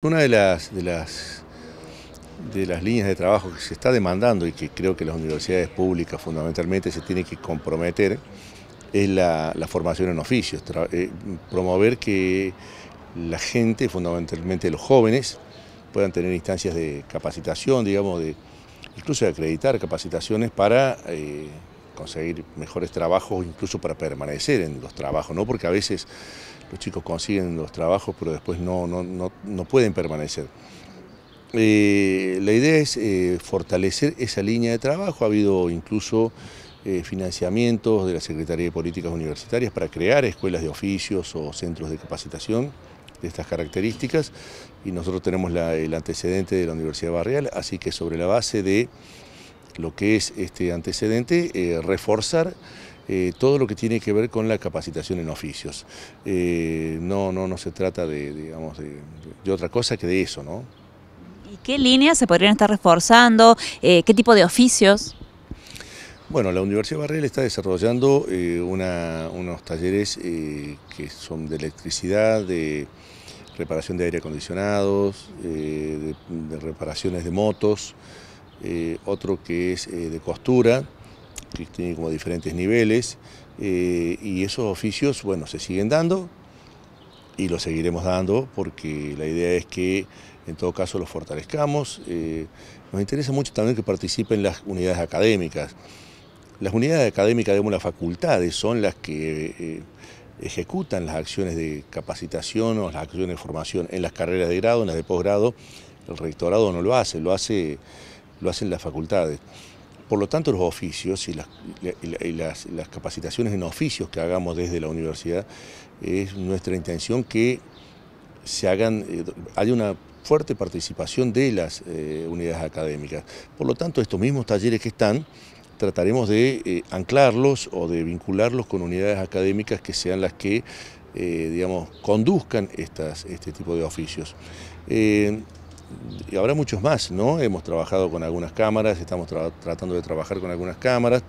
Una de las, de las, de las líneas de trabajo que se está demandando y que creo que las universidades públicas fundamentalmente se tienen que comprometer es la, formación en oficios, eh, promover que la gente, fundamentalmente los jóvenes, puedan tener instancias de capacitación, digamos, de incluso de acreditar capacitaciones para eh, conseguir mejores trabajos, incluso para permanecer en los trabajos, ¿no? Porque a veces los chicos consiguen los trabajos, pero después no, no, no, pueden permanecer. Eh, la idea es eh, fortalecer esa línea de trabajo. Ha habido incluso eh, financiamientos de la Secretaría de Políticas Universitarias para crear escuelas de oficios o centros de capacitación de estas características y nosotros tenemos el antecedente de la Universidad Barrial, así que sobre la base de lo que es este antecedente, eh, reforzar eh, todo lo que tiene que ver con la capacitación en oficios. Eh, no, no, no se trata de, digamos, de, otra cosa que de eso, ¿no? ¿Y qué líneas se podrían estar reforzando? ¿Qué tipo de oficios? Bueno, la Universidad barril está desarrollando unos talleres que son de electricidad, de reparación de aire acondicionados, de reparaciones de motos, eh, otro que es eh, de costura, que tiene como diferentes niveles, eh, y esos oficios, bueno, se siguen dando y los seguiremos dando porque la idea es que en todo caso los fortalezcamos. nos interesa mucho también que participen las unidades académicas. Las unidades académicas, de las facultades son las que ejecutan las acciones de capacitación o las acciones de formación en las carreras de grado, en las de posgrado. El rectorado no lo hace, lo hace lo hacen las facultades. Por lo tanto, los oficios y las, capacitaciones en oficios que hagamos desde la universidad, es nuestra intención que se hagan, eh, haya una fuerte participación de las eh, unidades académicas. Por lo tanto, estos mismos talleres que están, trataremos de eh, anclarlos o de vincularlos con unidades académicas que sean las que, digamos, conduzcan estas, este tipo de oficios y habrá muchos más, ¿no? Hemos trabajado con algunas cámaras, estamos tratando de trabajar con algunas cámaras,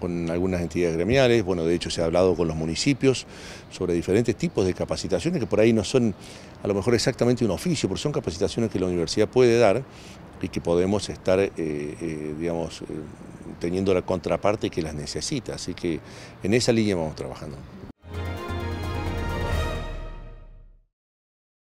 con algunas entidades gremiales, bueno, de hecho se ha hablado con los municipios sobre diferentes tipos de capacitaciones que por ahí no son a lo mejor exactamente un oficio, pero son capacitaciones que la universidad puede dar y que podemos estar, eh, eh, digamos, eh, teniendo la contraparte que las necesita. Así que en esa línea vamos trabajando.